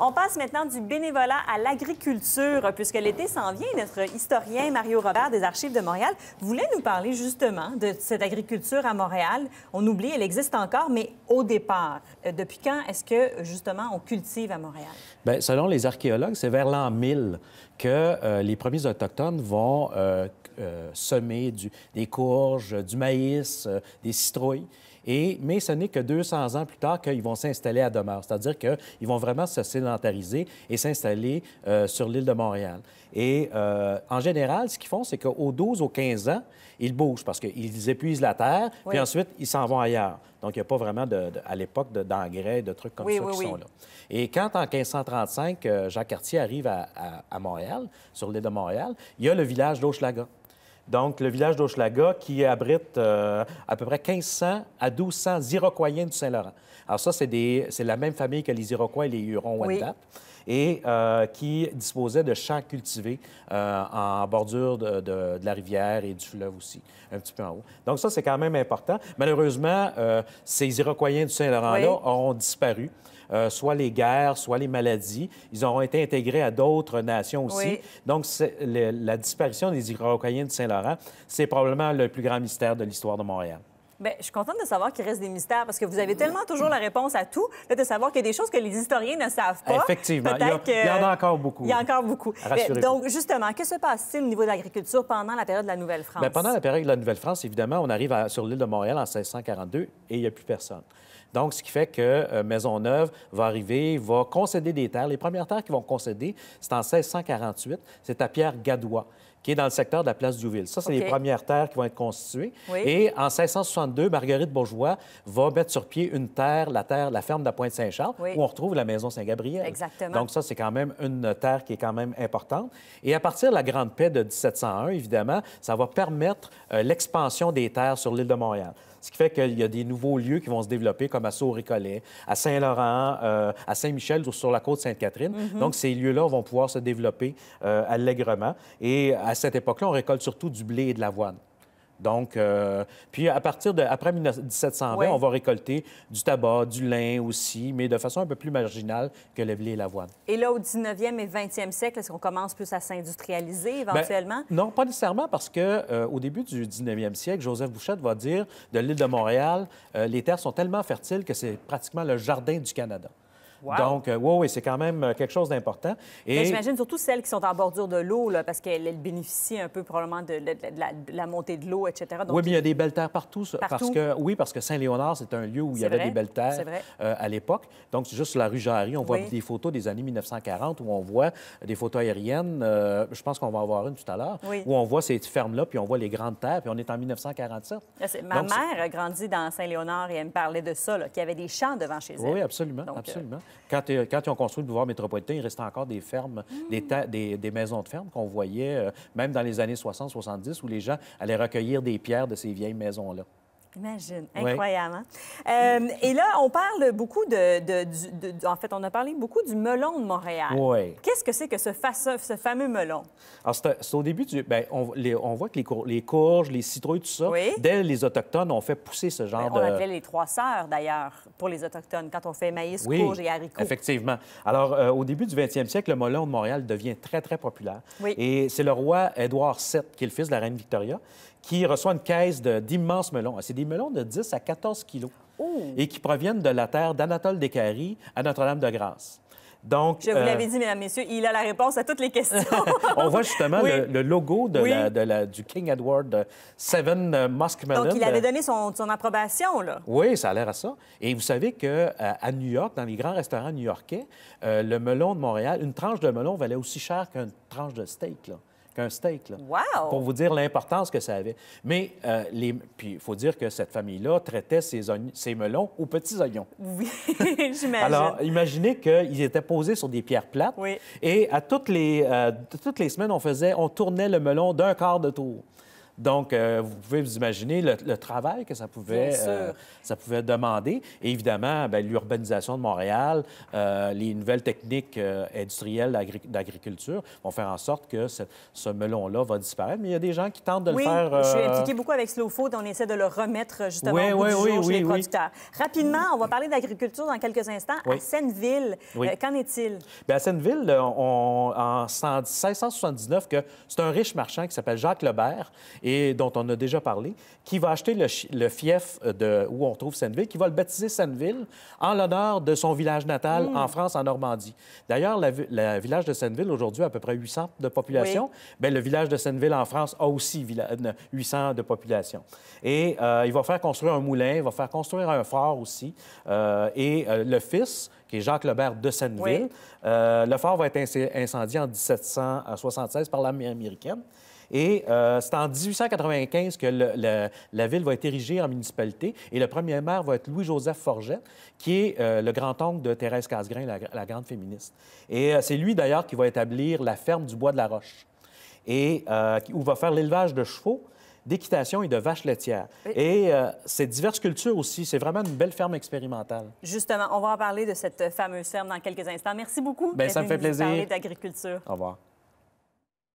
On passe maintenant du bénévolat à l'agriculture, puisque l'été s'en vient. Notre historien Mario Robert des Archives de Montréal voulait nous parler justement de cette agriculture à Montréal. On oublie, elle existe encore, mais au départ. Euh, depuis quand est-ce que justement on cultive à Montréal? Ben, selon les archéologues, c'est vers l'an 1000 que euh, les premiers Autochtones vont euh, euh, semer des courges, du maïs, euh, des citrouilles. Et, mais ce n'est que 200 ans plus tard qu'ils vont s'installer à demeure, c'est-à-dire qu'ils vont vraiment se sédentariser et s'installer euh, sur l'île de Montréal. Et en général, ce qu'ils font, c'est qu'aux 12, aux 15 ans, ils bougent parce qu'ils épuisent la terre, puis ensuite, ils s'en vont ailleurs. Donc, il n'y a pas vraiment, à l'époque, d'engrais, de, trucs comme ça qui sont là. Et quand, en 1535, Jacques Cartier arrive à, Montréal, sur l'île de Montréal, il y a le village d'Auchelaga. Donc, le village d'Auchelaga qui abrite euh, à peu près 1500 à 1200 Iroquois du Saint-Laurent. Alors ça, c'est, la même famille que les Iroquois et les Hurons et euh, qui disposait de champs cultivés euh, en bordure de, la rivière et du fleuve aussi, un petit peu en haut. Donc ça, c'est quand même important. Malheureusement, ces Iroquois du Saint-Laurent-là ont disparu. Euh, soit les guerres, soit les maladies. Ils auront été intégrés à d'autres nations aussi. Donc, la disparition des Iroquois de Saint-Laurent, c'est probablement le plus grand mystère de l'histoire de Montréal. Bien, je suis contente de savoir qu'il reste des mystères parce que vous avez tellement toujours la réponse à tout, de savoir qu'il y a des choses que les historiens ne savent pas. Effectivement. Il y, en a encore beaucoup. Il y a encore beaucoup. Ben, donc, justement, que se passe-t-il au niveau de l'agriculture pendant la période de la Nouvelle-France? Ben, pendant la période de la Nouvelle-France, évidemment, on arrive sur l'île de Montréal en 1642 et il n'y a plus personne. Donc, ce qui fait que euh, Maisonneuve va arriver, va concéder des terres. Les premières terres qu'ils vont concéder, c'est en 1648. C'est à Pierre Gadois qui est dans le secteur de la place Douville. Ça, c'est les premières terres qui vont être constituées. Et en 1662, Marguerite Bourgeois va mettre sur pied une terre, la terre, la ferme de la Pointe-Saint-Charles, où on retrouve la maison Saint-Gabriel. Exactement. Donc ça, c'est quand même une terre qui est quand même importante. Et à partir de la Grande Paix de 1701, évidemment, ça va permettre euh, l'expansion des terres sur l'île de Montréal. Ce qui fait qu'il y a des nouveaux lieux qui vont se développer, comme à sault récollet à Saint-Laurent, euh, à Saint-Michel, sur la côte Sainte-Catherine. Mm-hmm. Donc, ces lieux-là vont pouvoir se développer euh, allègrement. Et à cette époque-là, on récolte surtout du blé et de l'avoine. Donc, euh, puis à partir de après 1720, on va récolter du tabac, du lin aussi, mais de façon un peu plus marginale que le blé et l'avoine. Et là, au 19e et 20e siècle, est-ce qu'on commence plus à s'industrialiser ben, éventuellement? non, pas nécessairement, parce que euh, au début du 19e siècle, Joseph Bouchette va dire de l'île de Montréal, euh, les terres sont tellement fertiles que c'est pratiquement le jardin du Canada. Donc, oui, euh, oui, c'est quand même euh, quelque chose d'important. Et... Ben, j'imagine surtout celles qui sont en bordure de l'eau, parce qu'elles bénéficient un peu probablement de, la, montée de l'eau, etc. oui, mais il y a des belles terres partout. Parce que, oui, parce que Saint-Léonard, c'est un lieu où il y avait des belles terres euh, à l'époque. Donc, c'est juste la rue Jarry. On voit des photos des années 1940 où on voit des photos aériennes. je pense qu'on va en voir une tout à l'heure. Où on voit ces fermes-là, puis on voit les grandes terres, puis on est en 1947. Ah, ma mère a grandi dans Saint-Léonard et elle me parlait de ça, qu'il y avait des champs devant chez elle. Oui, absolument, absolument quand, ils ont construit le pouvoir métropolitain, il restait encore des fermes, des, mm. maisons de ferme qu'on voyait, euh, même dans les années 60-70, où les gens allaient recueillir des pierres de ces vieilles maisons-là. Imagine, incroyable. Hein? Euh, et là, on parle beaucoup de, En fait, on a parlé beaucoup du melon de Montréal. Oui. Qu'est-ce que c'est que ce, fameux melon? Alors, c'est au début du. Ben, on, voit que les, courges, les citrouilles, tout ça, dès les Autochtones, ont fait pousser ce genre on ben, de. On appelait les trois sœurs, d'ailleurs, pour les Autochtones, quand on fait maïs, courge courges et haricots. Effectivement. Alors, euh, au début du 20e siècle, le melon de Montréal devient très, très populaire. Oui. Et c'est le roi Édouard VII, qui est le fils de la reine Victoria, qui reçoit une caisse d'immenses melons. Ah, c'est des melons de 10 à 14 kilos et qui proviennent de la terre d'Anatole Descaries à Notre-Dame-de-Grâce. Donc, je vous euh, l'avais dit, mesdames, messieurs, il a la réponse à toutes les questions. On voit justement le, logo de la, du King Edward VII euh, Melon. Donc, il avait euh, donné son, approbation, là. Oui, ça a l'air à ça. Et vous savez que à New York, dans les grands restaurants new-yorkais, le melon de Montréal, une tranche de melon valait aussi cher qu'une tranche de steak, là qu'un steak. Là, Pour vous dire l'importance que ça avait. Mais euh, puis il faut dire que cette famille-là traitait ses, melons aux petits oignons. Oui, j'imagine. Alors, imaginez qu'ils étaient posés sur des pierres plates. Et à toutes les, euh, toutes les semaines, on faisait, on tournait le melon d'un quart de tour. Donc, euh, vous pouvez vous imaginer le, travail que ça pouvait, euh, ça pouvait demander. Et évidemment, ben, l'urbanisation de Montréal, euh, les nouvelles techniques industrielles d'agriculture vont faire en sorte que ce, melon-là va disparaître. Mais il y a des gens qui tentent de le faire. Oui, je suis impliquée beaucoup avec Slow Food. On essaie de le remettre justement oui, au bout les producteurs. Rapidement, on va parler d'agriculture dans quelques instants. À Seine-Ville, qu'en est-il? à ben, Seineville, on, en 1679, c'est un riche marchand qui s'appelle Jacques Lebert et dont on a déjà parlé, qui va acheter le, fief euh, de, où on trouve Senneville, qui va le baptiser Senneville en l'honneur de son village natal en mm. France, en Normandie. D'ailleurs, le village de Senneville, aujourd'hui, a à peu près 800 de population. Oui. Bien, le village de Senneville en France a aussi 800 euh, de population. Et euh, il va faire construire un moulin, il va faire construire un fort aussi. et le fils, qui est Jacques Lebert de Senneville, le fort va être incendié en 1776 par l'armée américaine. Et euh, c'est en 1895 que la ville va être érigée en municipalité. Et le premier maire va être Louis-Joseph Forget, qui est euh, le grand-oncle de Thérèse Casgrain, la, grande féministe. Et euh, c'est lui, d'ailleurs, qui va établir la ferme du Bois de la Roche, et où va faire l'élevage de chevaux d'équitation et de vaches laitières. Et ces c'est diverses cultures aussi. C'est vraiment une belle ferme expérimentale. Justement, on va en parler de cette fameuse ferme dans quelques instants. Merci beaucoup. Bien, ça me fait plaisir. parler d'agriculture. Au revoir.